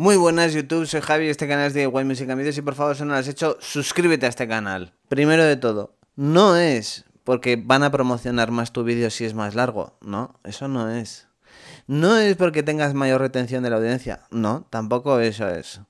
Muy buenas YouTube, soy Javi, este canal es de Guay Music Videos y por favor si no lo has hecho, suscríbete a este canal. Primero de todo, no es porque van a promocionar más tu vídeo si es más largo, no, eso no es. No es porque tengas mayor retención de la audiencia, no, tampoco eso es.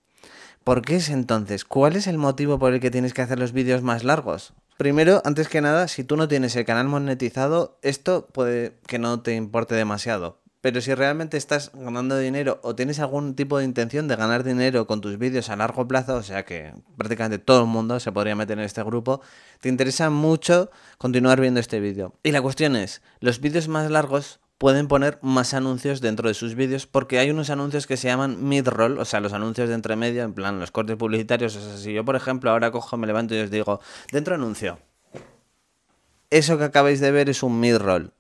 ¿Por qué es entonces? ¿Cuál es el motivo por el que tienes que hacer los vídeos más largos? Primero, antes que nada, si tú no tienes el canal monetizado, esto puede que no te importe demasiado. Pero si realmente estás ganando dinero o tienes algún tipo de intención de ganar dinero con tus vídeos a largo plazo, o sea que prácticamente todo el mundo se podría meter en este grupo, te interesa mucho continuar viendo este vídeo. Y la cuestión es, los vídeos más largos pueden poner más anuncios dentro de sus vídeos porque hay unos anuncios que se llaman mid-roll, o sea, los anuncios de entre medio, en plan los cortes publicitarios, o sea, si yo por ejemplo ahora cojo, me levanto y os digo, dentro anuncio. Eso que acabáis de ver es un mid-roll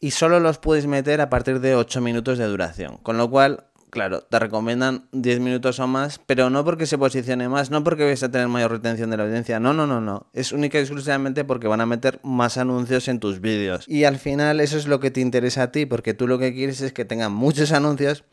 y solo los puedes meter a partir de 8 minutos de duración. Con lo cual, claro, te recomiendan 10 minutos o más, pero no porque se posicione más, no porque vayas a tener mayor retención de la audiencia, no, no, no, no. Es única y exclusivamente porque van a meter más anuncios en tus vídeos. Y al final eso es lo que te interesa a ti, porque tú lo que quieres es que tengan muchos anuncios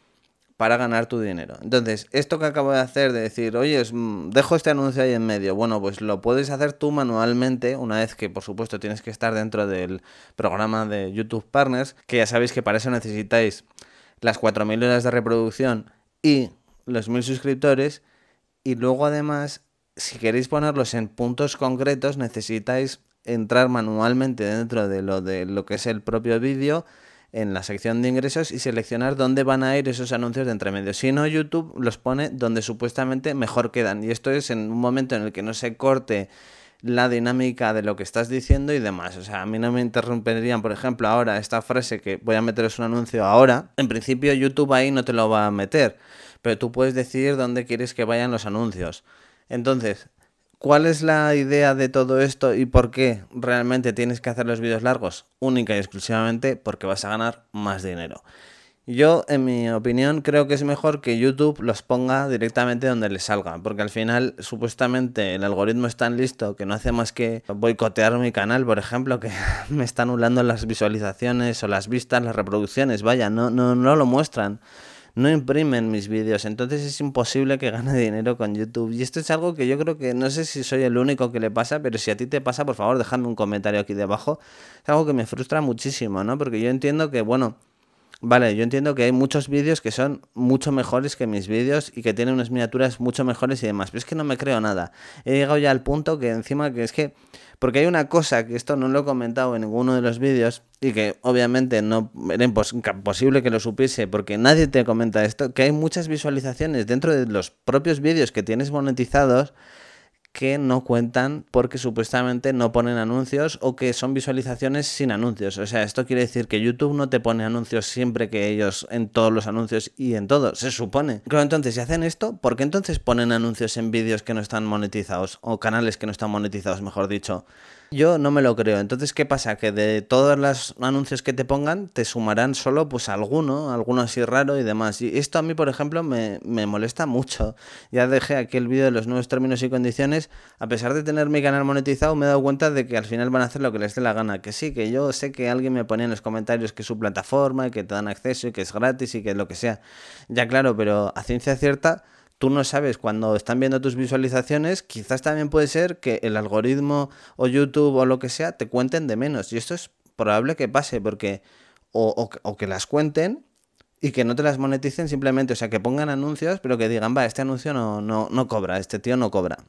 para ganar tu dinero. Entonces, esto que acabo de hacer, de decir, oye, mm, dejo este anuncio ahí en medio, bueno, pues lo puedes hacer tú manualmente, una vez que, por supuesto, tienes que estar dentro del programa de YouTube Partners, que ya sabéis que para eso necesitáis las 4.000 horas de reproducción y los 1.000 suscriptores, y luego además, si queréis ponerlos en puntos concretos, necesitáis entrar manualmente dentro de lo, de lo que es el propio vídeo en la sección de ingresos y seleccionar dónde van a ir esos anuncios de entre medios. Si no, YouTube los pone donde supuestamente mejor quedan. Y esto es en un momento en el que no se corte la dinámica de lo que estás diciendo y demás. O sea, a mí no me interrumpirían, por ejemplo, ahora esta frase que voy a meteros un anuncio ahora. En principio YouTube ahí no te lo va a meter, pero tú puedes decidir dónde quieres que vayan los anuncios. Entonces, ¿Cuál es la idea de todo esto y por qué realmente tienes que hacer los vídeos largos? Única y exclusivamente porque vas a ganar más dinero. Yo, en mi opinión, creo que es mejor que YouTube los ponga directamente donde les salga, porque al final, supuestamente, el algoritmo es tan listo que no hace más que boicotear mi canal, por ejemplo, que me está anulando las visualizaciones o las vistas, las reproducciones, vaya, no, no, no lo muestran no imprimen mis vídeos, entonces es imposible que gane dinero con YouTube. Y esto es algo que yo creo que no sé si soy el único que le pasa, pero si a ti te pasa, por favor, déjame un comentario aquí debajo. Es algo que me frustra muchísimo, ¿no? Porque yo entiendo que, bueno, Vale, yo entiendo que hay muchos vídeos que son mucho mejores que mis vídeos y que tienen unas miniaturas mucho mejores y demás, pero es que no me creo nada. He llegado ya al punto que encima que es que... Porque hay una cosa que esto no lo he comentado en ninguno de los vídeos y que obviamente no era imposible que lo supiese porque nadie te comenta esto, que hay muchas visualizaciones dentro de los propios vídeos que tienes monetizados que no cuentan porque supuestamente no ponen anuncios o que son visualizaciones sin anuncios. O sea, esto quiere decir que YouTube no te pone anuncios siempre que ellos en todos los anuncios y en todos se supone. Pero entonces, si hacen esto, ¿por qué entonces ponen anuncios en vídeos que no están monetizados o canales que no están monetizados, mejor dicho? Yo no me lo creo. Entonces, ¿qué pasa? Que de todos los anuncios que te pongan, te sumarán solo pues alguno, alguno así raro y demás. Y esto a mí, por ejemplo, me, me molesta mucho. Ya dejé aquí el vídeo de los nuevos términos y condiciones. A pesar de tener mi canal monetizado, me he dado cuenta de que al final van a hacer lo que les dé la gana. Que sí, que yo sé que alguien me pone en los comentarios que es su plataforma y que te dan acceso y que es gratis y que es lo que sea. Ya claro, pero a ciencia cierta tú no sabes cuando están viendo tus visualizaciones, quizás también puede ser que el algoritmo o YouTube o lo que sea te cuenten de menos. Y esto es probable que pase porque o, que las cuenten y que no te las moneticen simplemente, o sea, que pongan anuncios, pero que digan, va, este anuncio no, no, no cobra, este tío no cobra.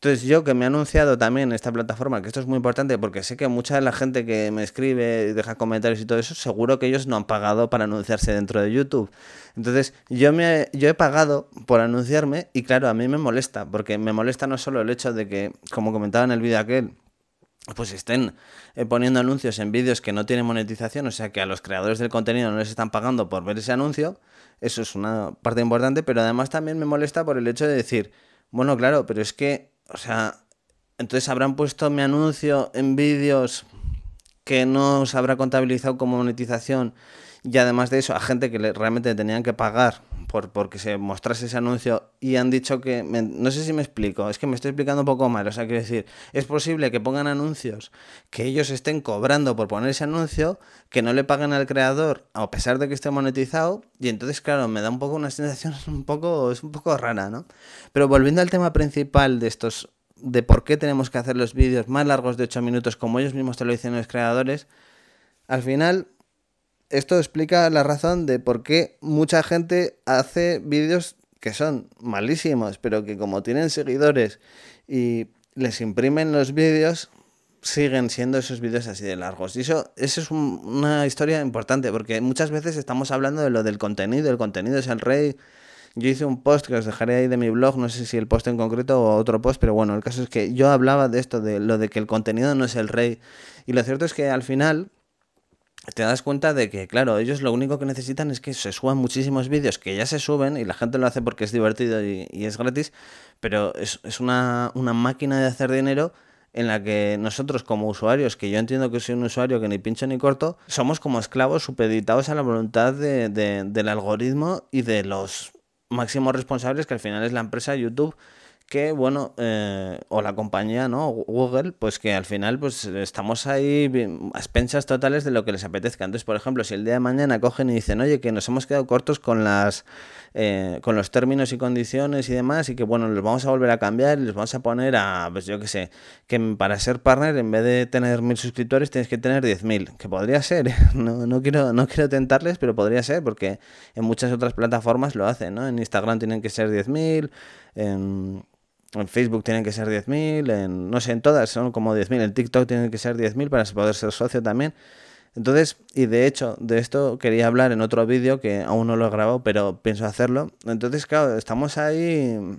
Entonces yo que me he anunciado también esta plataforma, que esto es muy importante porque sé que mucha de la gente que me escribe, y deja comentarios y todo eso, seguro que ellos no han pagado para anunciarse dentro de YouTube. Entonces yo, me, yo he pagado por anunciarme y claro, a mí me molesta, porque me molesta no solo el hecho de que, como comentaba en el vídeo aquel, pues estén eh, poniendo anuncios en vídeos que no tienen monetización, o sea que a los creadores del contenido no les están pagando por ver ese anuncio, eso es una parte importante, pero además también me molesta por el hecho de decir, bueno, claro, pero es que o sea, entonces habrán puesto mi anuncio en vídeos que no se habrá contabilizado como monetización y además de eso a gente que le, realmente le tenían que pagar por porque se mostrase ese anuncio y han dicho que, no sé si me explico, es que me estoy explicando un poco mal, o sea, quiero decir, es posible que pongan anuncios que ellos estén cobrando por poner ese anuncio, que no le paguen al creador, a pesar de que esté monetizado, y entonces, claro, me da un poco una sensación un poco, es un poco rara, ¿no? Pero volviendo al tema principal de estos, de por qué tenemos que hacer los vídeos más largos de 8 minutos, como ellos mismos te lo dicen los creadores, al final esto explica la razón de por qué mucha gente hace vídeos que son malísimos, pero que como tienen seguidores y les imprimen los vídeos, siguen siendo esos vídeos así de largos. Y eso, es una historia importante, porque muchas veces estamos hablando de lo del contenido, el contenido es el rey. Yo hice un post que os dejaré ahí de mi blog, no sé si el post en concreto o otro post, pero bueno, el caso es que yo hablaba de esto, de lo de que el contenido no es el rey. Y lo cierto es que al final te das cuenta de que, claro, ellos lo único que necesitan es que se suban muchísimos vídeos, que ya se suben y la gente lo hace porque es divertido y, es gratis, pero es, es una, una, máquina de hacer dinero en la que nosotros como usuarios, que yo entiendo que soy un usuario que ni pincho ni corto, somos como esclavos supeditados a la voluntad de, del algoritmo y de los máximos responsables, que al final es la empresa YouTube, que bueno, eh, o la compañía, ¿no? Google, pues que al final pues estamos ahí a expensas totales de lo que les apetezca. Entonces, por ejemplo, si el día de mañana cogen y dicen, oye, que nos hemos quedado cortos con las eh, con los términos y condiciones y demás, y que bueno, los vamos a volver a cambiar y los vamos a poner a, pues yo qué sé, que para ser partner, en vez de tener mil suscriptores, tienes que tener diez mil, que podría ser, no, no, quiero, no quiero tentarles, pero podría ser, porque en muchas otras plataformas lo hacen, ¿no? En Instagram tienen que ser 10.000, en en Facebook tienen que ser 10.000, en, no sé, en todas son como 10.000, en TikTok tienen que ser 10.000 para poder ser socio también. Entonces, y de hecho, de esto quería hablar en otro vídeo que aún no lo he grabado, pero pienso hacerlo. Entonces, claro, estamos ahí,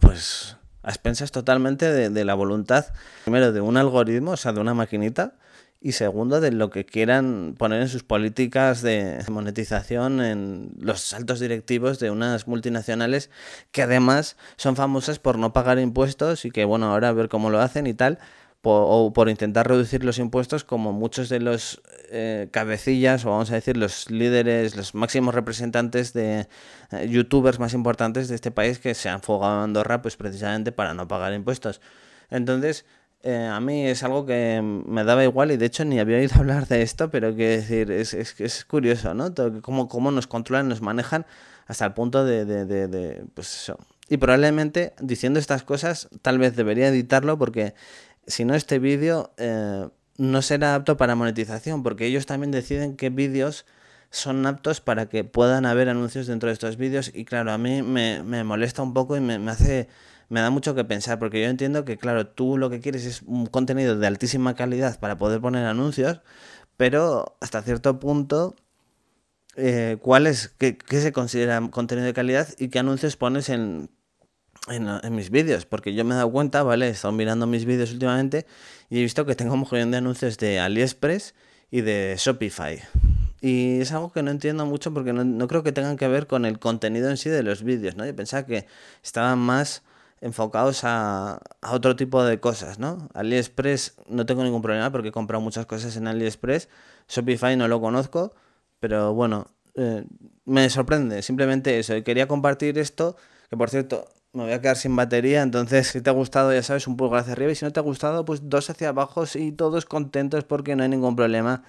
pues, a expensas totalmente de, la voluntad, primero, de un algoritmo, o sea, de una maquinita, y segundo, de lo que quieran poner en sus políticas de monetización en los altos directivos de unas multinacionales que además son famosas por no pagar impuestos y que, bueno, ahora a ver cómo lo hacen y tal, o por intentar reducir los impuestos como muchos de los eh, cabecillas, o vamos a decir, los líderes, los máximos representantes de eh, youtubers más importantes de este país que se han fugado a Andorra, pues precisamente para no pagar impuestos. Entonces, eh, a mí es algo que me daba igual y de hecho ni había oído hablar de esto, pero que decir, es, es, es curioso, ¿no? Cómo, cómo nos controlan, nos manejan hasta el punto de, pues eso. Y probablemente diciendo estas cosas, tal vez debería editarlo porque si no este vídeo no será apto para monetización, porque ellos también deciden qué vídeos son aptos para que puedan haber anuncios dentro de estos vídeos y claro, a mí me, molesta un poco y me, hace, me da mucho que pensar, porque yo entiendo que claro, tú lo que quieres es un contenido de altísima calidad para poder poner anuncios, pero hasta cierto punto, eh, ¿cuál es, qué se considera contenido de calidad y qué anuncios pones en en, mis vídeos, porque yo me he dado cuenta, ¿vale? He estado mirando mis vídeos últimamente y he visto que tengo un montón de anuncios de AliExpress y de Shopify. Y es algo que no entiendo mucho porque no, creo que tengan que ver con el contenido en sí de los vídeos, ¿no? Yo pensaba que estaban más enfocados a, otro tipo de cosas, ¿no? AliExpress no tengo ningún problema porque he comprado muchas cosas en AliExpress. Shopify no lo conozco, pero bueno, eh, me sorprende simplemente eso. quería compartir esto, que por cierto, me voy a quedar sin batería. Entonces, si te ha gustado, ya sabes, un pulgar hacia arriba. Y si no te ha gustado, pues dos hacia abajo y todos contentos porque no hay ningún problema.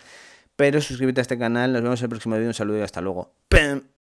Pero suscríbete a este canal. Nos vemos en el próximo vídeo. Un saludo y hasta luego.